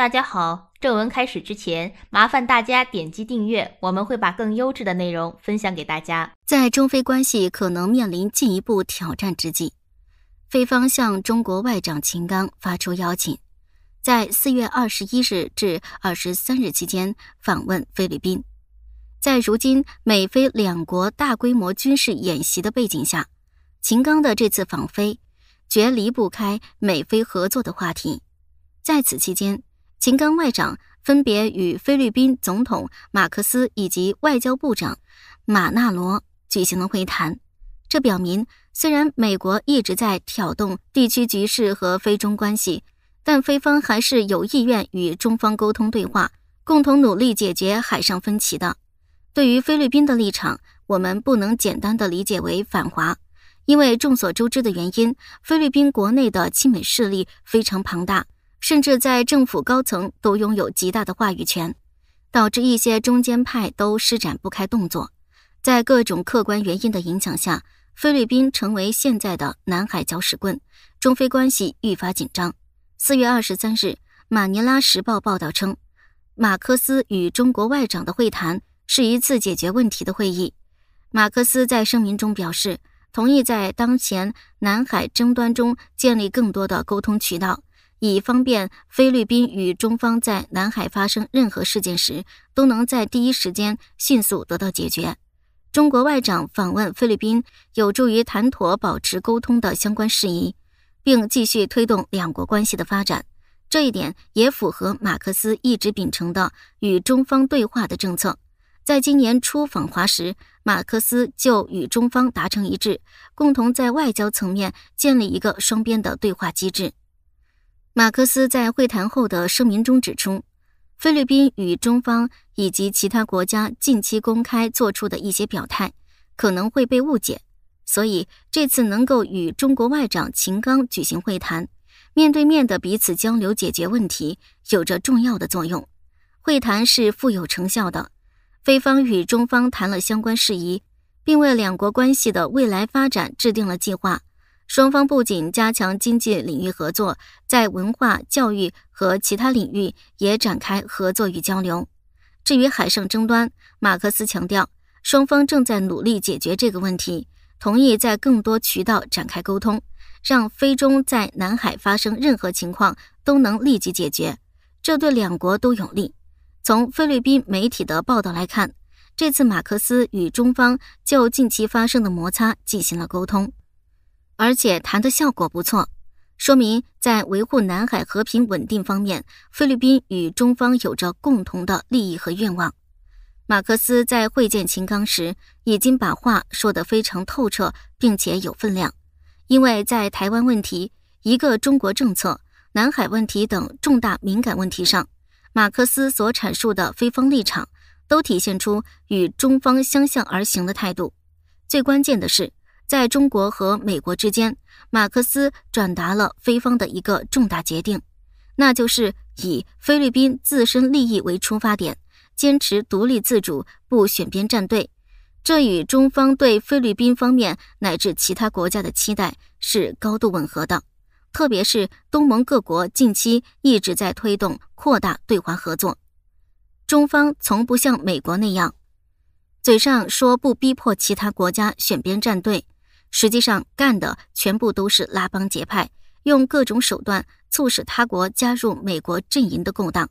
大家好，正文开始之前，麻烦大家点击订阅，我们会把更优质的内容分享给大家。在中非关系可能面临进一步挑战之际，非方向中国外长秦刚发出邀请，在四月二十一日至二十三日期间访问菲律宾。在如今美菲两国大规模军事演习的背景下，秦刚的这次访菲绝离不开美菲合作的话题。在此期间。秦刚外长分别与菲律宾总统马克思以及外交部长马纳罗举行了会谈。这表明，虽然美国一直在挑动地区局势和非中关系，但菲方还是有意愿与中方沟通对话，共同努力解决海上分歧的。对于菲律宾的立场，我们不能简单的理解为反华，因为众所周知的原因，菲律宾国内的亲美势力非常庞大。甚至在政府高层都拥有极大的话语权，导致一些中间派都施展不开动作。在各种客观原因的影响下，菲律宾成为现在的南海搅屎棍，中菲关系愈发紧张。四月二十三日，《马尼拉时报》报道称，马克思与中国外长的会谈是一次解决问题的会议。马克思在声明中表示，同意在当前南海争端中建立更多的沟通渠道。以方便菲律宾与中方在南海发生任何事件时，都能在第一时间迅速得到解决。中国外长访问菲律宾，有助于谈妥保持沟通的相关事宜，并继续推动两国关系的发展。这一点也符合马克思一直秉承的与中方对话的政策。在今年初访华时，马克思就与中方达成一致，共同在外交层面建立一个双边的对话机制。马克思在会谈后的声明中指出，菲律宾与中方以及其他国家近期公开做出的一些表态可能会被误解，所以这次能够与中国外长秦刚举行会谈，面对面的彼此交流解决问题，有着重要的作用。会谈是富有成效的，菲方与中方谈了相关事宜，并为两国关系的未来发展制定了计划。双方不仅加强经济领域合作，在文化、教育和其他领域也展开合作与交流。至于海上争端，马克思强调，双方正在努力解决这个问题，同意在更多渠道展开沟通，让菲中在南海发生任何情况都能立即解决，这对两国都有利。从菲律宾媒体的报道来看，这次马克思与中方就近期发生的摩擦进行了沟通。而且谈的效果不错，说明在维护南海和平稳定方面，菲律宾与中方有着共同的利益和愿望。马克思在会见秦刚时，已经把话说得非常透彻，并且有分量。因为在台湾问题、一个中国政策、南海问题等重大敏感问题上，马克思所阐述的非方立场，都体现出与中方相向而行的态度。最关键的是。在中国和美国之间，马克思转达了菲方的一个重大决定，那就是以菲律宾自身利益为出发点，坚持独立自主，不选边站队。这与中方对菲律宾方面乃至其他国家的期待是高度吻合的。特别是东盟各国近期一直在推动扩大对华合作，中方从不像美国那样，嘴上说不逼迫其他国家选边站队。实际上干的全部都是拉帮结派，用各种手段促使他国加入美国阵营的勾当。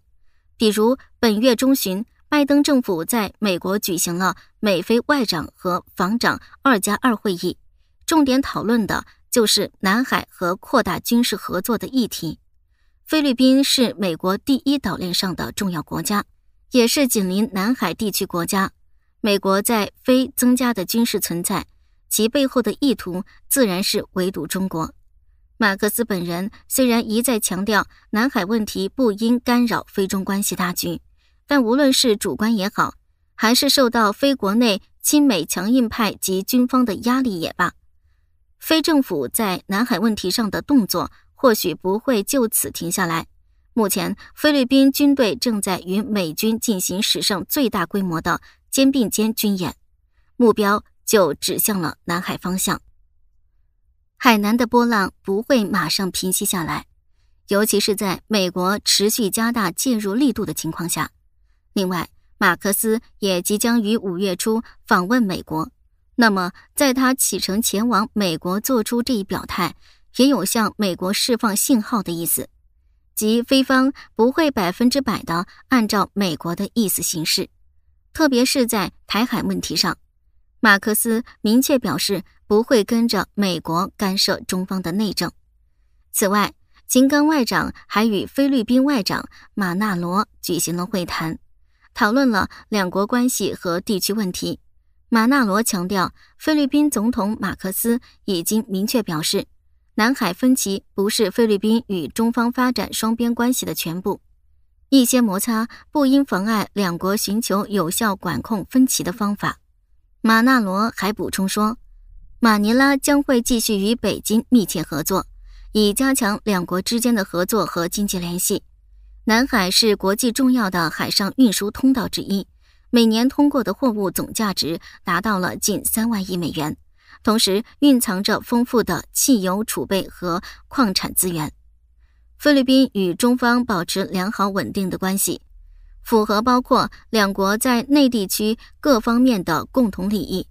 比如，本月中旬，拜登政府在美国举行了美菲外长和防长二加二会议，重点讨论的就是南海和扩大军事合作的议题。菲律宾是美国第一岛链上的重要国家，也是紧邻南海地区国家。美国在菲增加的军事存在。其背后的意图自然是围堵中国。马克思本人虽然一再强调南海问题不应干扰非中关系大局，但无论是主观也好，还是受到非国内亲美强硬派及军方的压力也罢，非政府在南海问题上的动作或许不会就此停下来。目前，菲律宾军队正在与美军进行史上最大规模的肩并肩军演，目标。就指向了南海方向。海南的波浪不会马上平息下来，尤其是在美国持续加大介入力度的情况下。另外，马克思也即将于五月初访问美国，那么在他启程前往美国做出这一表态，也有向美国释放信号的意思，即菲方不会百分之百的按照美国的意思行事，特别是在台海问题上。马克思明确表示不会跟着美国干涉中方的内政。此外，秦刚外长还与菲律宾外长马纳罗举行了会谈，讨论了两国关系和地区问题。马纳罗强调，菲律宾总统马克思已经明确表示，南海分歧不是菲律宾与中方发展双边关系的全部，一些摩擦不应妨碍两国寻求有效管控分歧的方法。马纳罗还补充说，马尼拉将会继续与北京密切合作，以加强两国之间的合作和经济联系。南海是国际重要的海上运输通道之一，每年通过的货物总价值达到了近三万亿美元，同时蕴藏着丰富的汽油储备和矿产资源。菲律宾与中方保持良好稳定的关系。符合包括两国在内地区各方面的共同利益。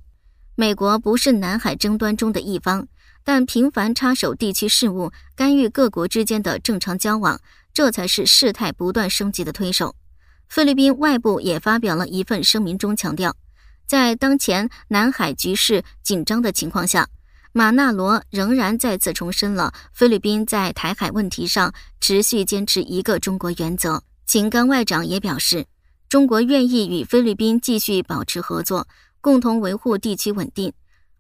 美国不是南海争端中的一方，但频繁插手地区事务，干预各国之间的正常交往，这才是事态不断升级的推手。菲律宾外部也发表了一份声明中强调，在当前南海局势紧张的情况下，马纳罗仍然再次重申了菲律宾在台海问题上持续坚持一个中国原则。秦刚外长也表示，中国愿意与菲律宾继续保持合作，共同维护地区稳定。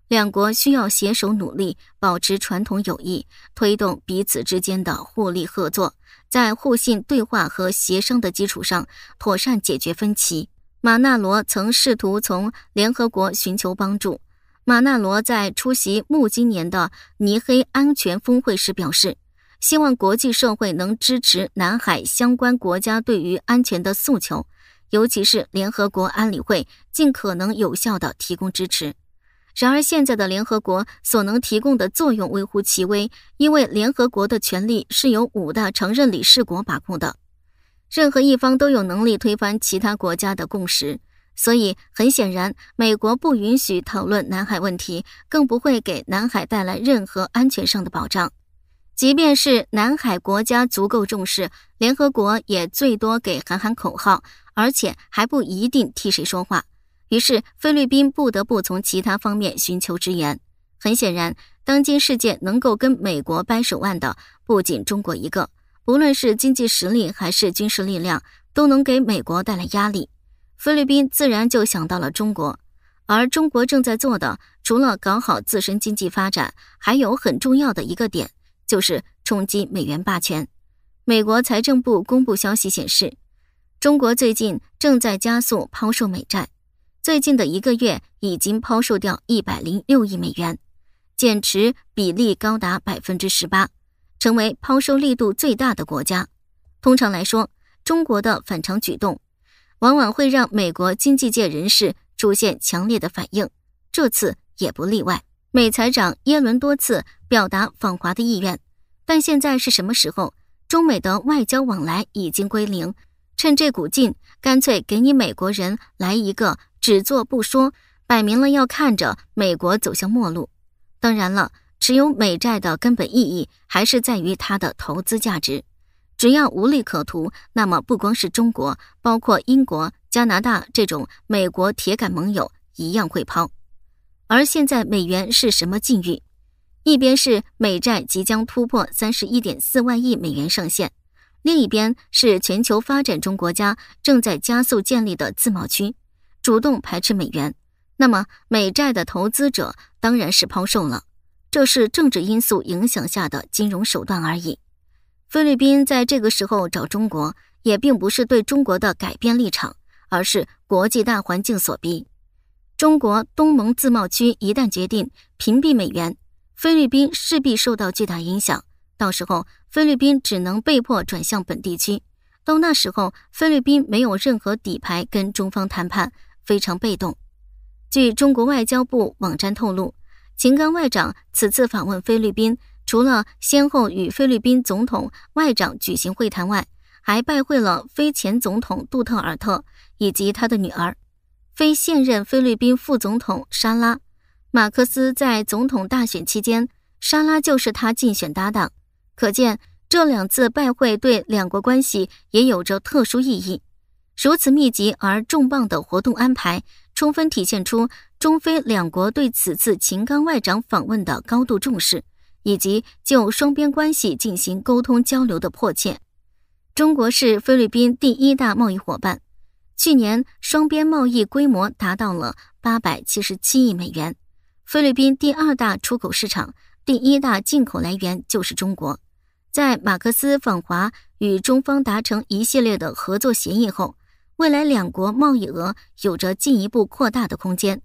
两国需要携手努力，保持传统友谊，推动彼此之间的互利合作，在互信、对话和协商的基础上，妥善解决分歧。马纳罗曾试图从联合国寻求帮助。马纳罗在出席慕今年的尼黑安全峰会时表示。希望国际社会能支持南海相关国家对于安全的诉求，尤其是联合国安理会尽可能有效地提供支持。然而，现在的联合国所能提供的作用微乎其微，因为联合国的权力是由五大常任理事国把控的，任何一方都有能力推翻其他国家的共识。所以，很显然，美国不允许讨论南海问题，更不会给南海带来任何安全上的保障。即便是南海国家足够重视联合国，也最多给喊喊口号，而且还不一定替谁说话。于是菲律宾不得不从其他方面寻求支援。很显然，当今世界能够跟美国掰手腕的，不仅中国一个，不论是经济实力还是军事力量，都能给美国带来压力。菲律宾自然就想到了中国，而中国正在做的，除了搞好自身经济发展，还有很重要的一个点。就是冲击美元霸权。美国财政部公布消息显示，中国最近正在加速抛售美债，最近的一个月已经抛售掉一百零六亿美元，减持比例高达百分之十八，成为抛售力度最大的国家。通常来说，中国的反常举动，往往会让美国经济界人士出现强烈的反应，这次也不例外。美财长耶伦多次表达访华的意愿，但现在是什么时候？中美的外交往来已经归零，趁这股劲，干脆给你美国人来一个只做不说，摆明了要看着美国走向末路。当然了，持有美债的根本意义还是在于它的投资价值，只要无利可图，那么不光是中国，包括英国、加拿大这种美国铁杆盟友一样会抛。而现在美元是什么境遇？一边是美债即将突破三十一点四万亿美元上限，另一边是全球发展中国家正在加速建立的自贸区，主动排斥美元。那么美债的投资者当然是抛售了，这是政治因素影响下的金融手段而已。菲律宾在这个时候找中国，也并不是对中国的改变立场，而是国际大环境所逼。中国东盟自贸区一旦决定屏蔽美元，菲律宾势必受到巨大影响。到时候，菲律宾只能被迫转向本地区。到那时候，菲律宾没有任何底牌跟中方谈判，非常被动。据中国外交部网站透露，秦刚外长此次访问菲律宾，除了先后与菲律宾总统、外长举行会谈外，还拜会了菲前总统杜特尔特以及他的女儿。非现任菲律宾副总统莎拉·马克思在总统大选期间，莎拉就是他竞选搭档。可见，这两次拜会对两国关系也有着特殊意义。如此密集而重磅的活动安排，充分体现出中非两国对此次秦刚外长访问的高度重视，以及就双边关系进行沟通交流的迫切。中国是菲律宾第一大贸易伙伴。去年双边贸易规模达到了八百七十七亿美元，菲律宾第二大出口市场、第一大进口来源就是中国。在马克思访华与中方达成一系列的合作协议后，未来两国贸易额有着进一步扩大的空间。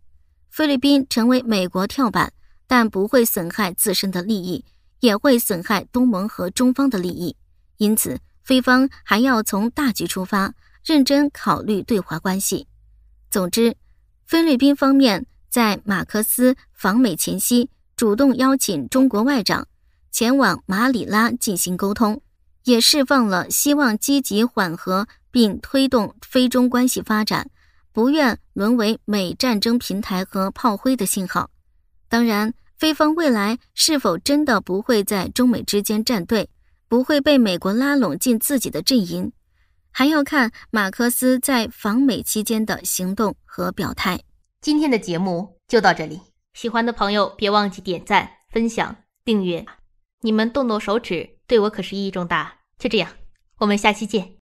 菲律宾成为美国跳板，但不会损害自身的利益，也会损害东盟和中方的利益。因此，菲方还要从大局出发。认真考虑对华关系。总之，菲律宾方面在马克思访美前夕主动邀请中国外长前往马里拉进行沟通，也释放了希望积极缓和并推动菲中关系发展，不愿沦为美战争平台和炮灰的信号。当然，菲方未来是否真的不会在中美之间站队，不会被美国拉拢进自己的阵营？还要看马克思在访美期间的行动和表态。今天的节目就到这里，喜欢的朋友别忘记点赞、分享、订阅。你们动动手指，对我可是意义重大。就这样，我们下期见。